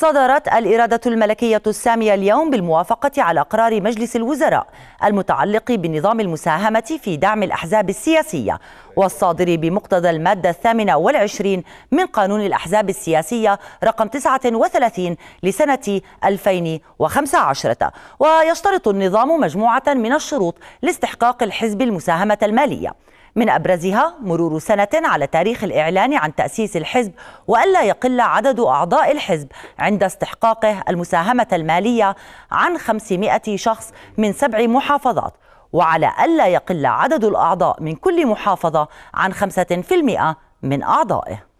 صدرت الإرادة الملكية السامية اليوم بالموافقة على قرار مجلس الوزراء المتعلق بنظام المساهمة في دعم الأحزاب السياسية والصادر بمقتضى المادة الثامنة والعشرين من قانون الأحزاب السياسية رقم 39 لسنة 2015 ويشترط النظام مجموعة من الشروط لاستحقاق الحزب المساهمة المالية من أبرزها مرور سنة على تاريخ الإعلان عن تأسيس الحزب وألا يقل عدد أعضاء الحزب عند استحقاقه المساهمة المالية عن 500 شخص من سبع محافظات وعلى ألا يقل عدد الأعضاء من كل محافظة عن 5% من أعضائه